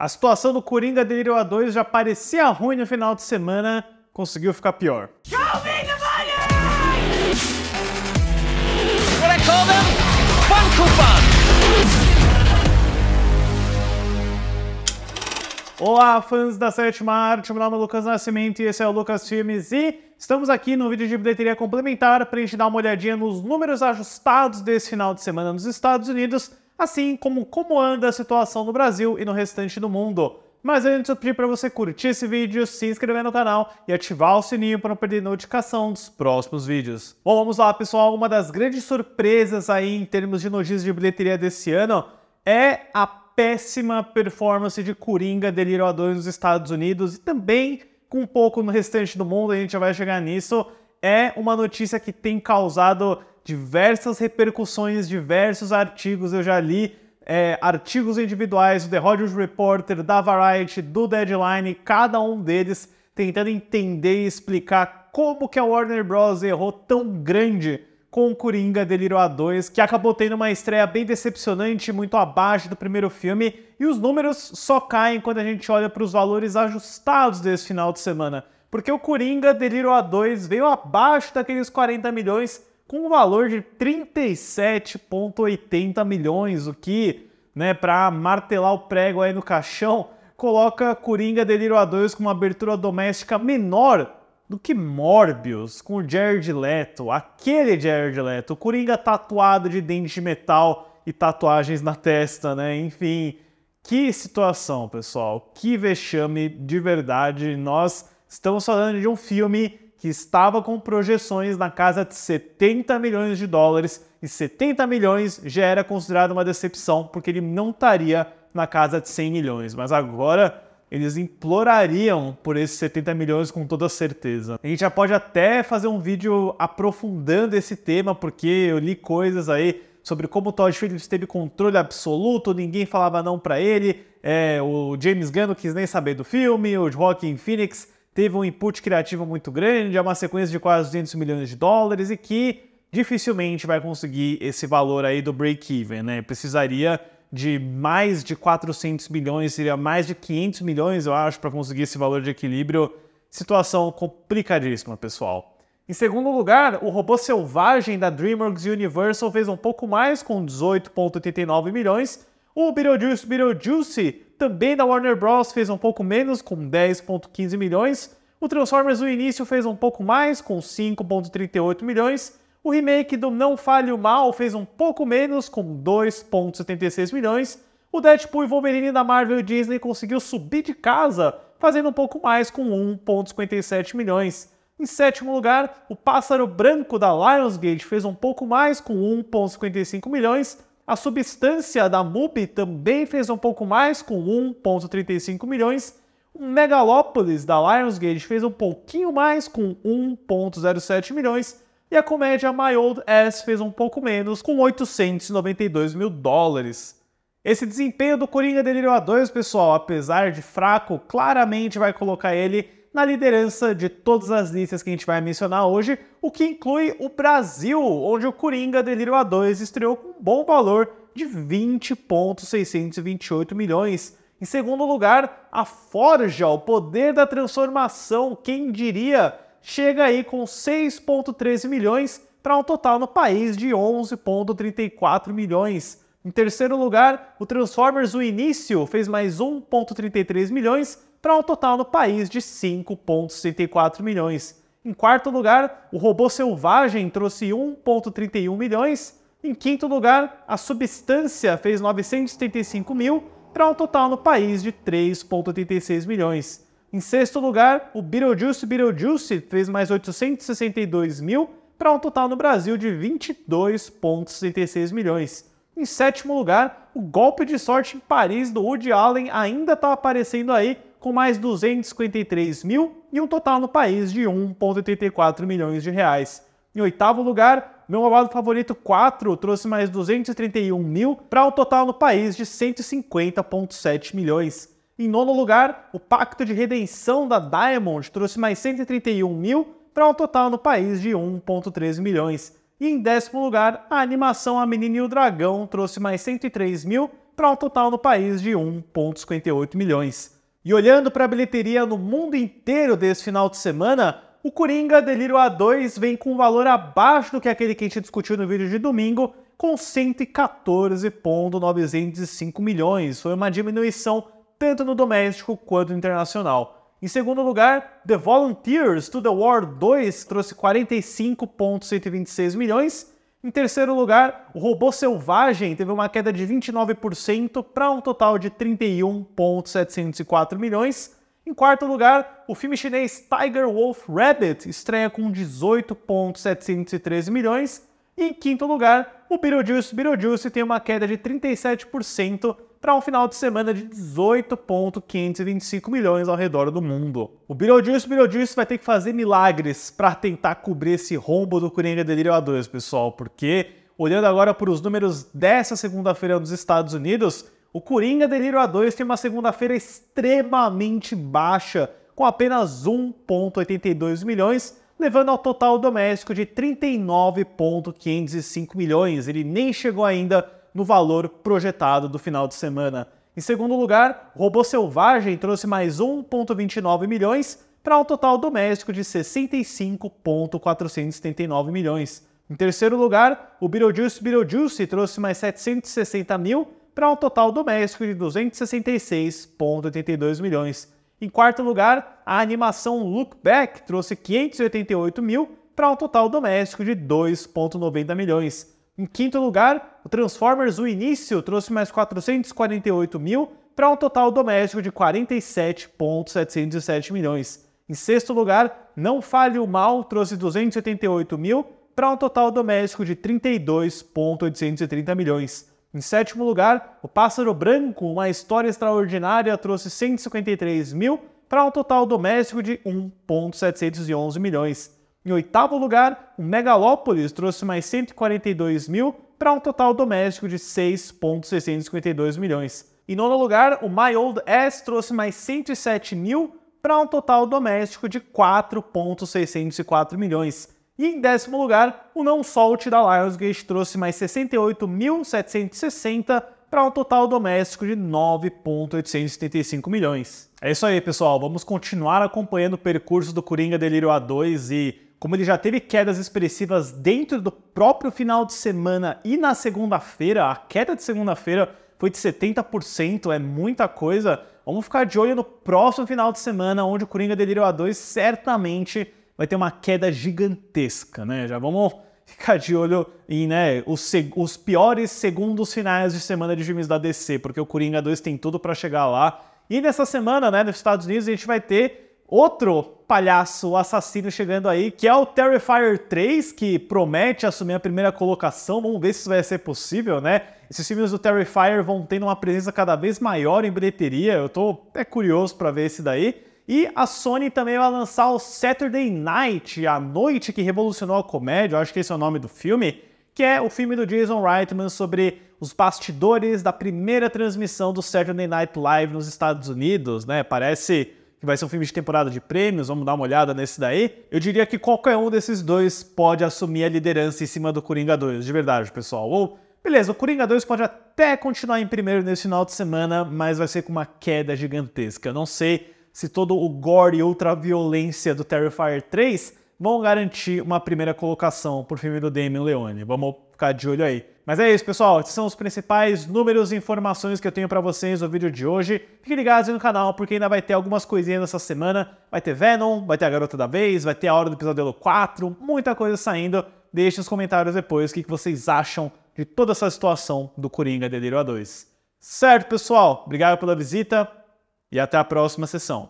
A situação do Coringa delirou A2 já parecia ruim no final de semana, conseguiu ficar pior. Olá, fãs da Sétima Arte, meu nome é Lucas Nascimento e esse é o Lucas Filmes e estamos aqui no vídeo de bilheteria complementar para a gente dar uma olhadinha nos números ajustados desse final de semana nos Estados Unidos assim como como anda a situação no Brasil e no restante do mundo. Mas antes eu pedi para você curtir esse vídeo, se inscrever no canal e ativar o sininho para não perder notificação dos próximos vídeos. Bom, vamos lá pessoal, uma das grandes surpresas aí em termos de notícias de bilheteria desse ano é a péssima performance de Coringa Delirio a 2 nos Estados Unidos e também com um pouco no restante do mundo, a gente já vai chegar nisso, é uma notícia que tem causado diversas repercussões, diversos artigos. Eu já li é, artigos individuais do The Rogers Reporter, da Variety, do Deadline, cada um deles tentando entender e explicar como que a Warner Bros. errou tão grande com o Coringa Delírio A2, que acabou tendo uma estreia bem decepcionante, muito abaixo do primeiro filme, e os números só caem quando a gente olha para os valores ajustados desse final de semana. Porque o Coringa Delírio A2 veio abaixo daqueles 40 milhões com o um valor de 37,80 milhões, o que, né, para martelar o prego aí no caixão, coloca Coringa Delírio A2 com uma abertura doméstica menor do que Morbius, com o Jared Leto, aquele Jared Leto, o Coringa tatuado de dente de metal e tatuagens na testa, né? Enfim, que situação, pessoal, que vexame de verdade. Nós estamos falando de um filme que estava com projeções na casa de 70 milhões de dólares, e 70 milhões já era considerado uma decepção, porque ele não estaria na casa de 100 milhões. Mas agora eles implorariam por esses 70 milhões com toda certeza. A gente já pode até fazer um vídeo aprofundando esse tema, porque eu li coisas aí sobre como o Todd Phillips teve controle absoluto, ninguém falava não para ele, é, o James Gunn não quis nem saber do filme, o Joaquin Phoenix teve um input criativo muito grande, é uma sequência de quase 200 milhões de dólares e que dificilmente vai conseguir esse valor aí do break-even, né? Precisaria de mais de 400 milhões, seria mais de 500 milhões, eu acho, para conseguir esse valor de equilíbrio. Situação complicadíssima, pessoal. Em segundo lugar, o robô selvagem da DreamWorks Universal fez um pouco mais, com 18,89 milhões. O Beetlejuice Beetlejuice também da Warner Bros. fez um pouco menos, com 10,15 milhões. O Transformers: no Início fez um pouco mais, com 5,38 milhões. O remake do Não Fale o Mal fez um pouco menos, com 2,76 milhões. O Deadpool e Wolverine da Marvel e Disney conseguiu subir de casa, fazendo um pouco mais, com 1,57 milhões. Em sétimo lugar, o Pássaro Branco da Lionsgate fez um pouco mais, com 1,55 milhões. A substância da MUP também fez um pouco mais, com 1,35 milhões. O Megalópolis da Lionsgate fez um pouquinho mais, com 1,07 milhões. E a comédia My Old Ass fez um pouco menos, com 892 mil dólares. Esse desempenho do Coringa Delirio A2, pessoal, apesar de fraco, claramente vai colocar ele na liderança de todas as listas que a gente vai mencionar hoje, o que inclui o Brasil, onde o Coringa Delirio A2 estreou com um bom valor de 20,628 milhões. Em segundo lugar, a Forja, o poder da transformação, quem diria, chega aí com 6,13 milhões para um total no país de 11,34 milhões. Em terceiro lugar, o Transformers O Início fez mais 1,33 milhões para um total no país de 5,64 milhões. Em quarto lugar, o robô selvagem trouxe 1,31 milhões. Em quinto lugar, a substância fez 935 mil, para um total no país de 3,86 milhões. Em sexto lugar, o Beetlejuice Beetlejuice fez mais 862 mil, para um total no Brasil de 22,66 milhões. Em sétimo lugar, o golpe de sorte em Paris do Woody Allen ainda está aparecendo aí com mais 253 mil e um total no país de 1,84 milhões de reais. Em oitavo lugar, meu malvado favorito 4 trouxe mais 231 mil para um total no país de 150,7 milhões. Em nono lugar, o Pacto de Redenção da Diamond trouxe mais 131 mil para um total no país de 1,13 milhões. E em décimo lugar, a animação A Menina e o Dragão trouxe mais 103 mil para um total no país de 1,58 milhões. E olhando para a bilheteria no mundo inteiro desse final de semana, o Coringa Delírio A2 vem com um valor abaixo do que aquele que a gente discutiu no vídeo de domingo, com 114,905 milhões. Foi uma diminuição tanto no doméstico quanto no internacional. Em segundo lugar, The Volunteers to the War 2 trouxe 45,126 milhões, em terceiro lugar, o robô selvagem teve uma queda de 29% para um total de 31,704 milhões. Em quarto lugar, o filme chinês Tiger Wolf Rabbit estreia com 18,713 milhões. E em quinto lugar, o Beetlejuice Beetlejuice tem uma queda de 37% para um final de semana de 18,525 milhões ao redor do mundo. O Beetlejuice Beetlejuice vai ter que fazer milagres para tentar cobrir esse rombo do Coringa Delirio A2, pessoal, porque olhando agora para os números dessa segunda-feira nos Estados Unidos, o Coringa Delirio A2 tem uma segunda-feira extremamente baixa, com apenas 1,82 milhões, levando ao total doméstico de 39,505 milhões. Ele nem chegou ainda no valor projetado do final de semana. Em segundo lugar, Robô Selvagem trouxe mais 1,29 milhões para um total doméstico de 65,479 milhões. Em terceiro lugar, o Beetlejuice Beetlejuice trouxe mais 760 mil para um total doméstico de 266,82 milhões. Em quarto lugar, a animação Look Back trouxe 588 mil para um total doméstico de 2,90 milhões. Em quinto lugar, o Transformers O Início trouxe mais 448 mil para um total doméstico de 47,707 milhões. Em sexto lugar, Não Fale o Mal trouxe 288 mil para um total doméstico de 32,830 milhões. Em sétimo lugar, O Pássaro Branco, Uma História Extraordinária, trouxe 153 mil para um total doméstico de 1,711 milhões. Em oitavo lugar, o Megalópolis trouxe mais 142 mil para um total doméstico de 6,652 milhões. Em nono lugar, o My Old S trouxe mais 107 mil para um total doméstico de 4,604 milhões. E em décimo lugar, o Não Solte da Lionsgate trouxe mais 68.760 para um total doméstico de 9,875 milhões. É isso aí, pessoal. Vamos continuar acompanhando o percurso do Coringa Delírio A2 e como ele já teve quedas expressivas dentro do próprio final de semana e na segunda-feira, a queda de segunda-feira foi de 70%, é muita coisa. Vamos ficar de olho no próximo final de semana, onde o Coringa Delirio A2 certamente vai ter uma queda gigantesca, né? Já vamos ficar de olho em né, os, os piores segundos finais de semana de filmes da DC, porque o Coringa 2 tem tudo para chegar lá. E nessa semana, né, nos Estados Unidos, a gente vai ter Outro palhaço assassino chegando aí, que é o Terrifier 3, que promete assumir a primeira colocação. Vamos ver se isso vai ser possível, né? Esses filmes do Terrifier vão tendo uma presença cada vez maior em bilheteria. Eu tô até curioso para ver esse daí. E a Sony também vai lançar o Saturday Night, a noite que revolucionou a comédia, acho que esse é o nome do filme, que é o filme do Jason Reitman sobre os bastidores da primeira transmissão do Saturday Night Live nos Estados Unidos, né? Parece que vai ser um filme de temporada de prêmios, vamos dar uma olhada nesse daí. Eu diria que qualquer um desses dois pode assumir a liderança em cima do Coringa 2, de verdade, pessoal. Ou, beleza, o Coringa 2 pode até continuar em primeiro nesse final de semana, mas vai ser com uma queda gigantesca. Eu não sei se todo o gore e outra violência do Terrifier 3 vão garantir uma primeira colocação pro filme do Damien Leone. Vamos ficar de olho aí. Mas é isso, pessoal. Esses são os principais números e informações que eu tenho para vocês no vídeo de hoje. Fiquem ligados aí no canal, porque ainda vai ter algumas coisinhas essa semana. Vai ter Venom, vai ter A Garota da Vez, vai ter A Hora do Pesadelo 4, muita coisa saindo. Deixe nos comentários depois o que vocês acham de toda essa situação do Coringa Delírio A2. Certo, pessoal? Obrigado pela visita e até a próxima sessão.